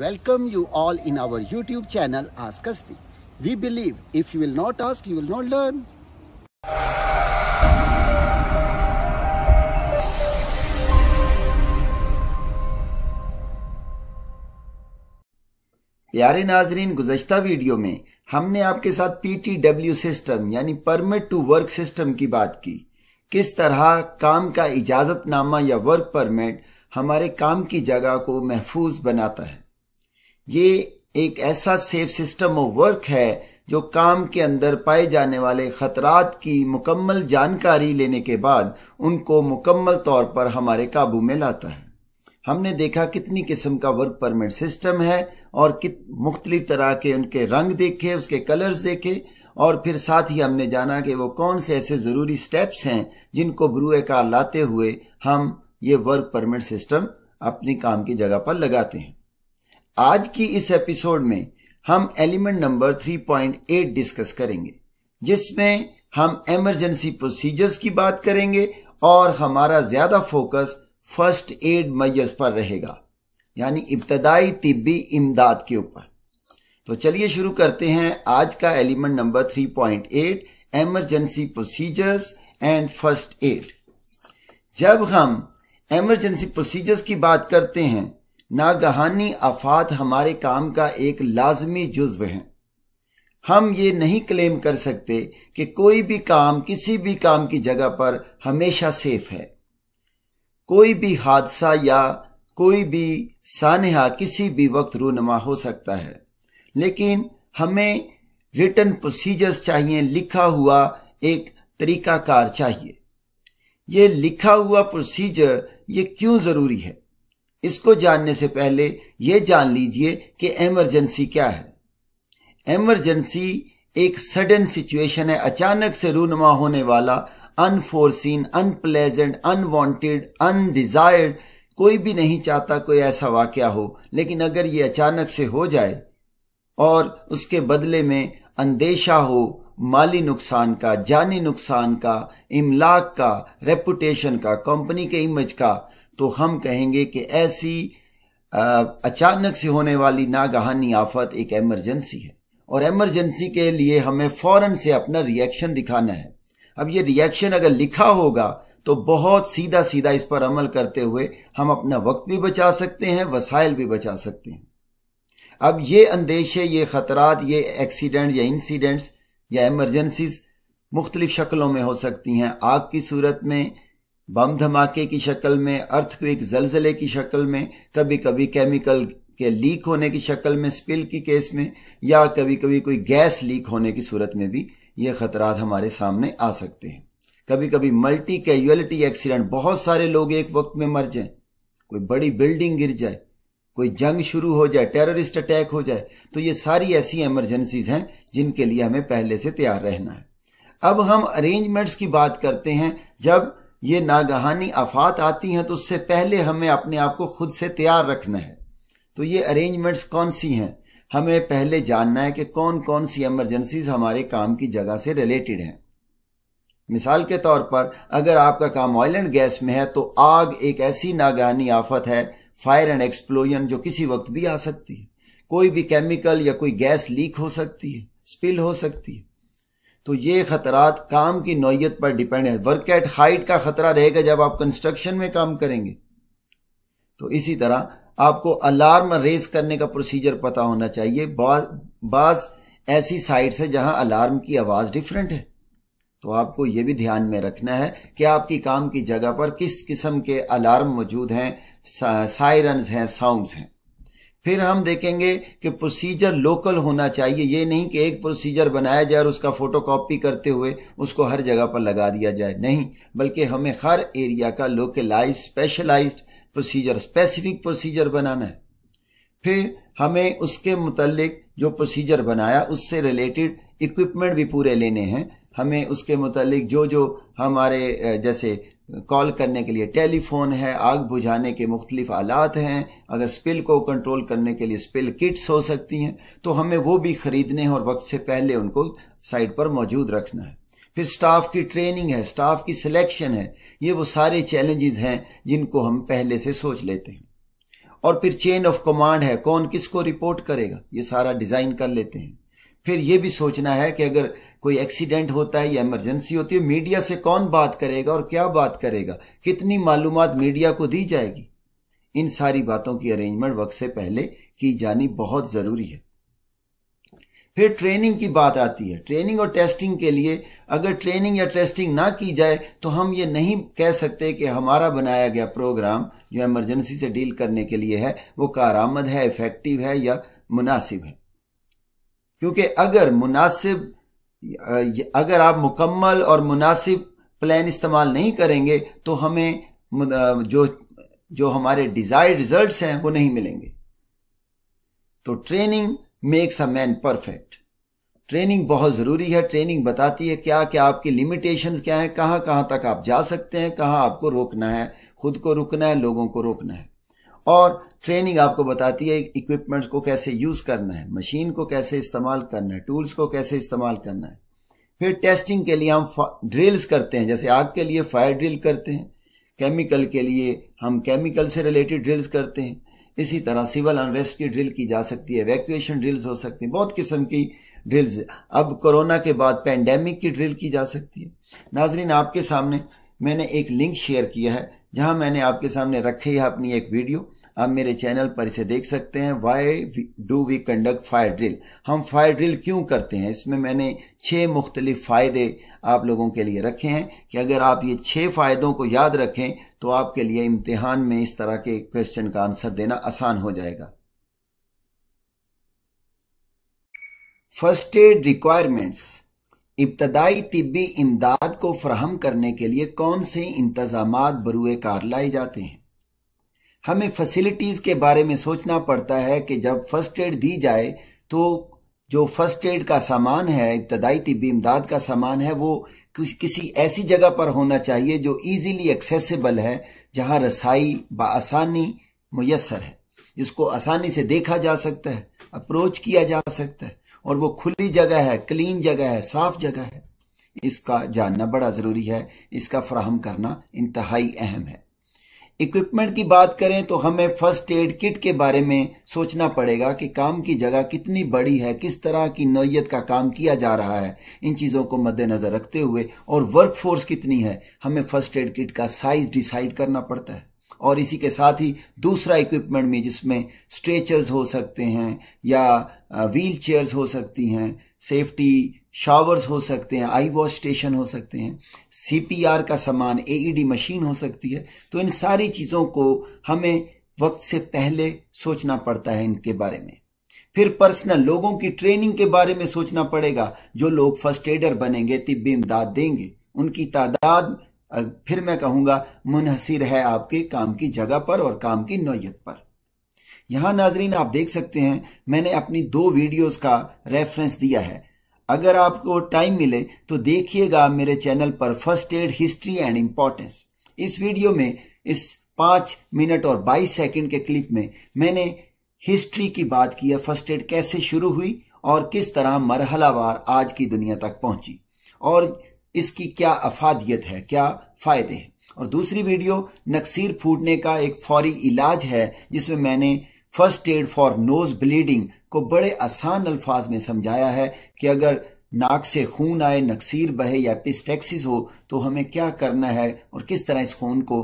Welcome you all in our YouTube channel Ask Asti. We believe if you will not ask, you will not learn. प्यारे नाजरीन गुजश्ता video में हमने आपके साथ PTW system यानी permit to work system की बात की किस तरह काम का इजाजतनामा या वर्क परमिट हमारे काम की जगह को महफूज बनाता है ये एक ऐसा सेफ सिस्टम ऑफ वर्क है जो काम के अंदर पाए जाने वाले खतरात की मुकम्मल जानकारी लेने के बाद उनको मुकम्मल तौर पर हमारे काबू में लाता है हमने देखा कितनी किस्म का वर्क परमिट सिस्टम है और कित मुख्तलिफ तरह के उनके रंग देखे उसके कलर्स देखे और फिर साथ ही हमने जाना कि वो कौन से ऐसे ज़रूरी स्टेप्स हैं जिनको ब्रुएकार कार लाते हुए हम ये वर्क परमिट सिस्टम अपनी काम की जगह पर लगाते हैं आज की इस एपिसोड में हम एलिमेंट नंबर 3.8 डिस्कस करेंगे जिसमें हम एमरजेंसी प्रोसीजर्स की बात करेंगे और हमारा ज्यादा फोकस फर्स्ट एड मैयर्स पर रहेगा यानी इब्तदाई तिब्बी इमदाद के ऊपर तो चलिए शुरू करते हैं आज का element number 3.8 emergency procedures and first aid जब हम एमरजेंसी प्रोसीजर्स की बात करते हैं नागहानी आफात हमारे काम का एक लाजमी जुज्व हैं हम ये नहीं क्लेम कर सकते कि कोई भी काम किसी भी काम की जगह पर हमेशा सेफ है कोई भी हादसा या कोई भी सानहा किसी भी वक्त रूनमा हो सकता है लेकिन हमें रिटर्न प्रोसीजर्स चाहिए लिखा हुआ एक तरीकाकार चाहिए ये लिखा हुआ प्रोसीजर ये क्यों ज़रूरी है इसको जानने से पहले यह जान लीजिए कि एमरजेंसी क्या है एमरजेंसी एक सडन सिचुएशन है अचानक से रूनमा होने वाला अनफोर्सिन अनप्लेजेंट अनवांटेड अनडिजायर्ड कोई भी नहीं चाहता कोई ऐसा वाक़ हो लेकिन अगर ये अचानक से हो जाए और उसके बदले में अंदेशा हो माली नुकसान का जानी नुकसान का इमलाक का रेपुटेशन का कंपनी के इमेज का तो हम कहेंगे कि ऐसी अचानक से होने वाली नागहानी आफत एक एमरजेंसी है और एमरजेंसी के लिए हमें फौरन से अपना रिएक्शन दिखाना है अब ये रिएक्शन अगर लिखा होगा तो बहुत सीधा सीधा इस पर अमल करते हुए हम अपना वक्त भी बचा सकते हैं वसाइल भी बचा सकते हैं अब ये अंदेशे ये ख़तरात ये एक्सीडेंट या इंसीडेंट्स या एमरजेंसीज मुख्तलिफ शक्लों में हो सकती हैं आग की सूरत में बम धमाके की शक्ल में अर्थक्विक जलजले की शक्ल में कभी कभी केमिकल के लीक होने की शक्ल में स्पिल की केस में या कभी कभी कोई गैस लीक होने की सूरत में भी ये खतरात हमारे सामने आ सकते हैं कभी कभी मल्टी कैजुअलिटी एक्सीडेंट बहुत सारे लोग एक वक्त में मर जाएं कोई बड़ी बिल्डिंग गिर जाए कोई जंग शुरू हो जाए टेररिस्ट अटैक हो जाए तो ये सारी ऐसी इमरजेंसीज हैं जिनके लिए हमें पहले से तैयार रहना है अब हम अरेंजमेंट्स की बात करते हैं जब ये नागहानी आफात आती हैं तो उससे पहले हमें अपने आप को खुद से तैयार रखना है तो ये अरेंजमेंट्स कौन सी हैं हमें पहले जानना है कि कौन कौन सी एमरजेंसीज हमारे काम की जगह से रिलेटेड हैं मिसाल के तौर पर अगर आपका काम ऑयल एंड गैस में है तो आग एक ऐसी नागहानी आफत है फायर एंड एक्सप्लोजन जो किसी वक्त भी आ सकती है कोई भी केमिकल या कोई गैस लीक हो सकती है स्पिल हो सकती है तो ये खतरात काम की नौीयत पर डिपेंड है वर्क एट हाइट का खतरा रहेगा जब आप कंस्ट्रक्शन में काम करेंगे तो इसी तरह आपको अलार्म रेस करने का प्रोसीजर पता होना चाहिए बास ऐसी साइट्स है जहां अलार्म की आवाज़ डिफरेंट है तो आपको यह भी ध्यान में रखना है कि आपकी काम की जगह पर किस किस्म के अलार्म मौजूद हैं सायरन्स हैं साउंड्स हैं फिर हम देखेंगे कि प्रोसीजर लोकल होना चाहिए ये नहीं कि एक प्रोसीजर बनाया जाए और उसका फोटो कॉपी करते हुए उसको हर जगह पर लगा दिया जाए नहीं बल्कि हमें हर एरिया का localise specialised procedure specific procedure बनाना है फिर हमें उसके मुतलक जो प्रोसीजर बनाया उससे रिलेटेड इक्विपमेंट भी पूरे लेने हैं हमें उसके मुतलिक जो जो हमारे जैसे कॉल करने के लिए टेलीफोन है आग बुझाने के मुख्तलिफ आलात हैं अगर स्पिल को कंट्रोल करने के लिए स्पिल किट्स हो सकती हैं तो हमें वो भी ख़रीदने और वक्त से पहले उनको साइट पर मौजूद रखना है फिर स्टाफ की ट्रेनिंग है स्टाफ की सिलेक्शन है ये वो सारे चैलेंजेस हैं जिनको हम पहले से सोच लेते हैं और फिर चेन ऑफ कमांड है कौन किसको रिपोर्ट करेगा ये सारा डिज़ाइन कर लेते हैं फिर ये भी सोचना है कि अगर कोई एक्सीडेंट होता है या इमरजेंसी होती है मीडिया से कौन बात करेगा और क्या बात करेगा कितनी मालूम मीडिया को दी जाएगी इन सारी बातों की अरेंजमेंट वक्त से पहले की जानी बहुत ज़रूरी है फिर ट्रेनिंग की बात आती है ट्रेनिंग और टेस्टिंग के लिए अगर ट्रेनिंग या टेस्टिंग ना की जाए तो हम ये नहीं कह सकते कि हमारा बनाया गया प्रोग्राम जो इमरजेंसी से डील करने के लिए है वो कारआमद है इफेक्टिव है या मुनासिब है क्योंकि अगर मुनासिब अगर आप मुकम्मल और मुनासिब प्लान इस्तेमाल नहीं करेंगे तो हमें जो जो हमारे डिजायर्ड रिजल्ट्स हैं वो नहीं मिलेंगे तो training makes a man perfect training बहुत ज़रूरी है ट्रेनिंग बताती है क्या क्या आपकी लिमिटेशंस क्या है कहां कहां तक आप जा सकते हैं कहां आपको रोकना है खुद को रुकना है लोगों को रोकना है और ट्रेनिंग आपको बताती है इक्विपमेंट्स को कैसे यूज करना है मशीन को कैसे इस्तेमाल करना है टूल्स को कैसे इस्तेमाल करना है फिर टेस्टिंग के लिए हम ड्रिल्स करते हैं जैसे आग के लिए फायर ड्रिल करते हैं केमिकल के लिए हम केमिकल से रिलेटेड ड्रिल्स करते हैं इसी तरह सिविल अनरेस्ट की ड्रिल की जा सकती है वैक्यूएशन ड्रिल्स हो सकती हैं बहुत किस्म की ड्रिल्स अब कोरोना के बाद पैंडेमिक की ड्रिल की जा सकती है नाजरीन आपके सामने मैंने एक लिंक शेयर किया है जहां मैंने आपके सामने रखी है अपनी एक वीडियो आप मेरे चैनल पर इसे देख सकते हैं why do we conduct fire drill हम फायर ड्रिल क्यों करते हैं इसमें मैंने छः मुख्तलिफ फ़ायदे आप लोगों के लिए रखे हैं कि अगर आप ये छः फ़ायदों को याद रखें तो आपके लिए इम्तिहान में इस तरह के क्वेश्चन का आंसर देना आसान हो जाएगा फर्स्ट एड रिक्वायरमेंट्स इब्तदाई तिब्बी इमदाद को फ्राहम करने के लिए कौन से इंतजाम बरूए कार लाए जाते हैं हमें फैसिलिटीज़ के बारे में सोचना पड़ता है कि जब फ़र्स्ट एड दी जाए तो जो फ़र्स्ट एड का सामान है इब्तदाई तबी इमदाद का सामान है वो किसी ऐसी जगह पर होना चाहिए जो ईज़िली एक्सेसिबल है जहाँ रसाई बसानी मैसर है जिसको आसानी से देखा जा सकता है अप्रोच किया जा सकता है और वो खुली जगह है क्लीन जगह है साफ जगह है इसका जानना बड़ा ज़रूरी है इसका फ्राहम करना इंतहाई अहम है इक्विपमेंट की बात करें तो हमें फर्स्ट एड किट के बारे में सोचना पड़ेगा कि काम की जगह कितनी बड़ी है किस तरह की नोयत का काम किया जा रहा है इन चीज़ों को मद्देनज़र रखते हुए और वर्क फोर्स कितनी है हमें फर्स्ट एड किट का साइज डिसाइड करना पड़ता है और इसी के साथ ही दूसरा इक्विपमेंट में जिसमें स्ट्रेचर्स हो सकते हैं या व्हील चेयर्स हो सकती हैं सेफ्टी शावर्स हो सकते हैं आई वॉश स्टेशन हो सकते हैं सीपीआर का सामान एईडी मशीन e हो सकती है तो इन सारी चीज़ों को हमें वक्त से पहले सोचना पड़ता है इनके बारे में फिर पर्सनल लोगों की ट्रेनिंग के बारे में सोचना पड़ेगा जो लोग फर्स्ट एडर बनेंगे तिब्बी इमदाद देंगे उनकी तादाद फिर मैं कहूँगा मुनहसर है आपके काम की जगह पर और काम की नोयत पर यहाँ नाजरीन आप देख सकते हैं मैंने अपनी दो वीडियोस का रेफरेंस दिया है अगर आपको टाइम मिले तो देखिएगा मेरे चैनल पर first aid history and importance इस वीडियो में इस पाँच मिनट और बाईस सेकेंड के क्लिप में मैंने हिस्ट्री की बात की है फर्स्ट एड कैसे शुरू हुई और किस तरह मरहलावार आज की दुनिया तक पहुंची और इसकी क्या अफादियत है क्या फ़ायदे हैं और दूसरी वीडियो नक्सीर फूटने का एक फौरी इलाज है जिसमें मैंने first aid for nose bleeding को बड़े आसान अल्फाज में समझाया है कि अगर नाक से खून आए नक्सीर बहे या पिस्टेक्सिस हो तो हमें क्या करना है और किस तरह इस खून को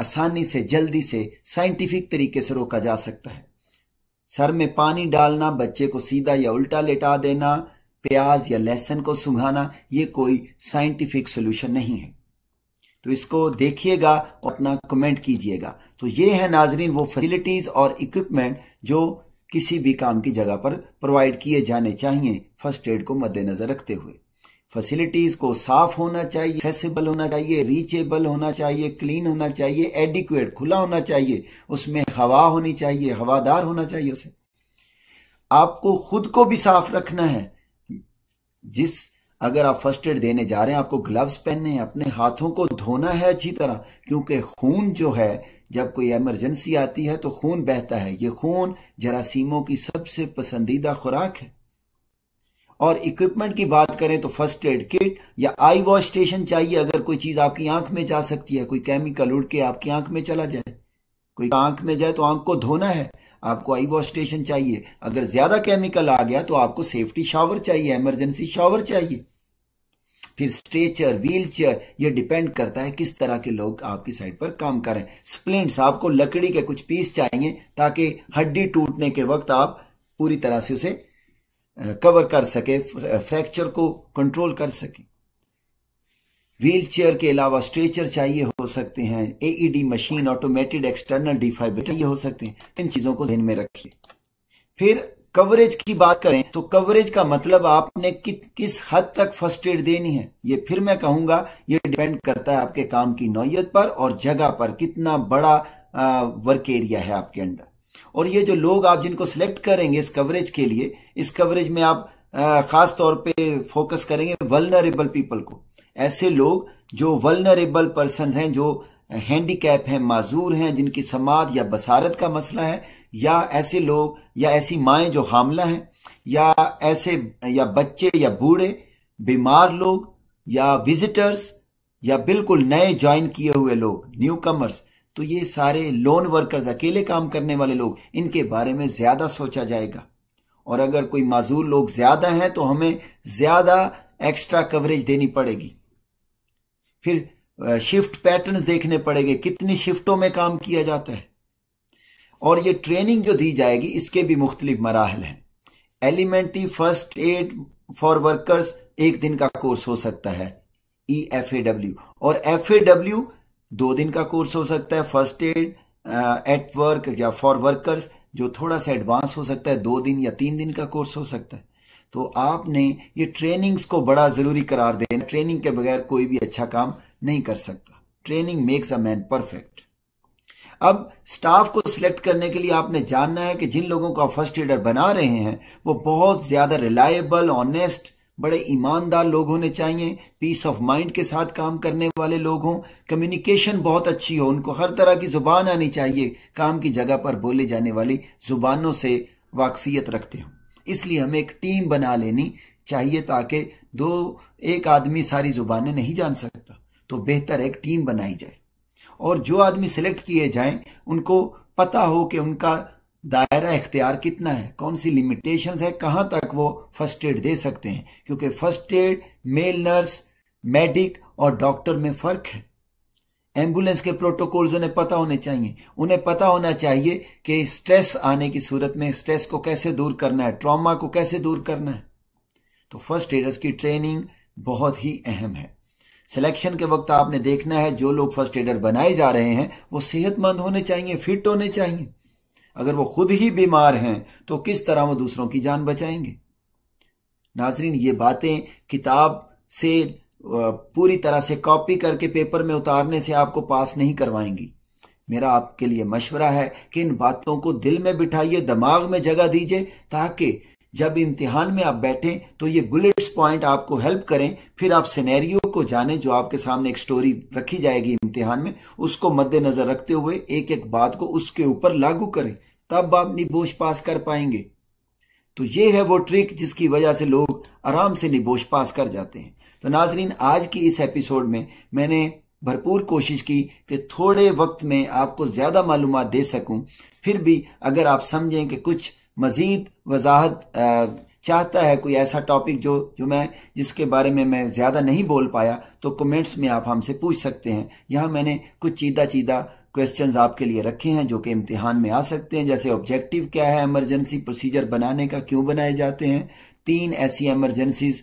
आसानी से जल्दी से साइंटिफिक तरीके से रोका जा सकता है सर में पानी डालना बच्चे को सीधा या उल्टा लेटा देना प्याज या लहसुन को सुंघाना ये कोई साइंटिफिक सोल्यूशन नहीं है तो इसको देखिएगा और अपना कमेंट कीजिएगा तो ये है नाजरीन वो फैसिलिटीज़ और इक्विपमेंट जो किसी भी काम की जगह पर प्रोवाइड किए जाने चाहिए फर्स्ट एड को मद्देनज़र रखते हुए फैसिलिटीज़ को साफ होना चाहिए एक्सेसिबल होना चाहिए रीचेबल होना चाहिए क्लीन होना चाहिए एडिक्वेट खुला होना चाहिए उसमें हवा होनी चाहिए हवादार होना चाहिए उसे आपको खुद को भी साफ रखना है जिस अगर आप फर्स्ट एड देने जा रहे हैं आपको ग्लव्स पहनने हैं अपने हाथों को धोना है अच्छी तरह क्योंकि खून जो है जब कोई एमरजेंसी आती है तो खून बहता है ये खून जरासीमों की सबसे पसंदीदा खुराक है और इक्विपमेंट की बात करें तो फर्स्ट एड किट या आई वॉश स्टेशन चाहिए अगर कोई चीज आपकी आंख में जा सकती है कोई केमिकल उड़ के आपकी आंख में चला जाए कोई आंख में जाए तो आंख को धोना है आपको आई वॉश स्टेशन चाहिए अगर ज़्यादा केमिकल आ गया तो आपको सेफ्टी शावर चाहिए एमरजेंसी शावर चाहिए फिर स्ट्रेचर व्हील चेयर यह डिपेंड करता है किस तरह के लोग आपकी साइड पर काम करें स्प्लिंट्स आपको लकड़ी के कुछ पीस चाहिए ताकि हड्डी टूटने के वक्त आप पूरी तरह से उसे कवर कर सके फ्रैक्चर को कंट्रोल कर सके व्हीलचेयर के अलावा स्ट्रेचर चाहिए हो सकते हैं AED e machine automated external defibrillator ये हो सकते हैं तो इन चीज़ों को ध्यान में रखिए फिर कवरेज की बात करें तो कवरेज का मतलब आपने कि, किस हद तक फर्स्ट एड देनी है ये फिर मैं कहूंगा ये डिपेंड करता है आपके काम की नौयत पर और जगह पर कितना बड़ा आ, वर्क एरिया है आपके अंडर और ये जो लोग आप जिनको सिलेक्ट करेंगे इस कवरेज के लिए इस कवरेज में आप खास तौर पे फोकस करेंगे वलनरेबल पीपल को ऐसे लोग जो वलनरेबल पर्सन हैं जो हैंडीकैप हैं माजूर हैं जिनकी समाध या बसारत का मसला है या ऐसे लोग या ऐसी माएँ जो हामला हैं या ऐसे या बच्चे या बूढ़े बीमार लोग या विजिटर्स या बिल्कुल नए ज्वाइन किए हुए लोग न्यू कमर्स तो ये सारे लोन वर्कर्स अकेले काम करने वाले लोग इनके बारे में ज़्यादा सोचा जाएगा और अगर कोई माजूर लोग ज़्यादा हैं तो हमें ज़्यादा एक्स्ट्रा कवरेज देनी पड़ेगी फिर शिफ्ट पैटर्न्स देखने पड़ेंगे कितनी शिफ्टों में काम किया जाता है और ये ट्रेनिंग जो दी जाएगी इसके भी मुख्तलिफ मराहल हैं elementary first aid for workers एक दिन का कोर्स हो सकता है ई एफ ए डब्ल्यू और एफ ए डब्ल्यू दो दिन का कोर्स हो सकता है फर्स्ट एड एट वर्क या फॉर वर्कर्स जो थोड़ा सा एडवांस हो सकता है दो दिन या तीन दिन का कोर्स हो सकता है तो आपने ये ट्रेनिंग्स को बड़ा ज़रूरी करार देना ट्रेनिंग के बगैर कोई भी अच्छा काम नहीं कर सकता training makes a man perfect अब स्टाफ को सिलेक्ट करने के लिए आपने जानना है कि जिन लोगों को आप फर्स्ट एडर बना रहे हैं वो बहुत ज़्यादा रिलायबल ऑनेस्ट बड़े ईमानदार लोग होने चाहिए पीस ऑफ माइंड के साथ काम करने वाले लोग हों कम्युनिकेशन बहुत अच्छी हो उनको हर तरह की ज़ुबान आनी चाहिए काम की जगह पर बोले जाने वाली ज़ुबानों से वाकफियत रखते हों इसलिए हमें एक टीम बना लेनी चाहिए ताकि दो एक आदमी सारी ज़ुबानें नहीं जान सकता तो बेहतर एक टीम बनाई जाए और जो आदमी सिलेक्ट किए जाएं उनको पता हो कि उनका दायरा इख्तियार कितना है कौन सी लिमिटेशंस है कहाँ तक वो फर्स्ट एड दे सकते हैं क्योंकि first aid male nurse medic और डॉक्टर में फ़र्क है एम्बुलेंस के प्रोटोकॉल्स उन्हें पता होने चाहिए उन्हें पता होना चाहिए कि स्ट्रेस आने की सूरत में स्ट्रेस को कैसे दूर करना है ट्रॉमा को कैसे दूर करना है तो फर्स्ट एडर्स की ट्रेनिंग बहुत ही अहम है सिलेक्शन के वक्त आपने देखना है जो लोग फर्स्ट एडर बनाए जा रहे हैं वो सेहतमंद होने चाहिए फिट होने चाहिए अगर वो खुद ही बीमार हैं तो किस तरह वो दूसरों की जान बचाएंगे नाजरीन ये बातें किताब से पूरी तरह से कॉपी करके पेपर में उतारने से आपको पास नहीं करवाएंगी मेरा आपके लिए मशवरा है कि इन बातों को दिल में बिठाइए दिमाग में जगह दीजिए ताकि जब इम्तिहान में आप बैठें तो ये बुलेट्स पॉइंट आपको हेल्प करें फिर आप सिनेरियो को जानें जो आपके सामने एक स्टोरी रखी जाएगी इम्तिहान में उसको मद्देनजर रखते हुए एक एक बात को उसके ऊपर लागू करें तब आप निबोश पास कर पाएंगे तो ये है वो ट्रिक जिसकी वजह से लोग आराम से निबोश पास कर जाते हैं तो नाजरीन आज की इस एपिसोड में मैंने भरपूर कोशिश की कि थोड़े वक्त में आपको ज़्यादा मालूम दे सकूं फिर भी अगर आप समझें कि कुछ मज़ीद वजाहत चाहता है कोई ऐसा टॉपिक जो जो मैं जिसके बारे में मैं ज़्यादा नहीं बोल पाया तो कमेंट्स में आप हमसे पूछ सकते हैं यहाँ मैंने कुछ चीदा चीदा क्वेश्चंस आपके लिए रखे हैं जो कि इम्तिहान में आ सकते हैं जैसे ऑब्जेक्टिव क्या है इमरजेंसी प्रोसीजर बनाने का क्यों बनाए जाते हैं तीन ऐसी एमरजेंसीज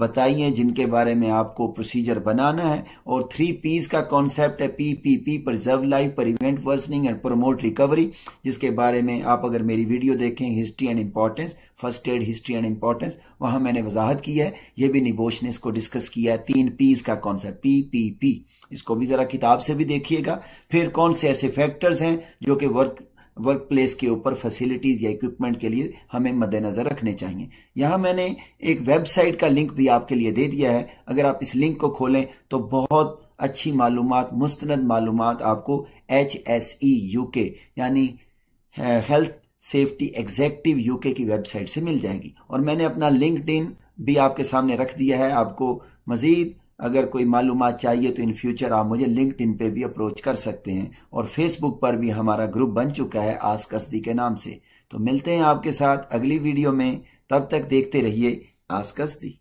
बताई हैं जिनके बारे में आपको प्रोसीजर बनाना है और थ्री पीज का कॉन्सेप्ट है P P P preserve life prevent worsening and promote recovery जिसके बारे में आप अगर मेरी वीडियो देखें history and importance first aid history and importance वहां मैंने वजाहत की है ये भी निबोश ने इसको डिस्कस किया है तीन पीज का कॉन्सेप्ट पी पी पी इसको भी जरा किताब से भी देखिएगा फिर कौन से ऐसे फैक्टर्स हैं जो कि वर्क वर्क प्लेस के ऊपर फैसिलिटीज़ या इक्विपमेंट के लिए हमें मद्देनज़र रखने चाहिए यहाँ मैंने एक वेबसाइट का लिंक भी आपके लिए दे दिया है अगर आप इस लिंक को खोलें तो बहुत अच्छी मालूम मुस्तंद मालूम आपको एच एस ई यू के यानी हेल्थ सेफ्टी एग्जैक्टिव के की वेबसाइट से मिल जाएगी और मैंने अपना लिंकड भी आपके सामने रख दिया है आपको मज़ीद अगर कोई मालूम चाहिए तो इन फ्यूचर आप मुझे लिंकड पर भी अप्रोच कर सकते हैं और फेसबुक पर भी हमारा ग्रुप बन चुका है आस कस्दी के नाम से तो मिलते हैं आपके साथ अगली वीडियो में तब तक देखते रहिए आस कस्दी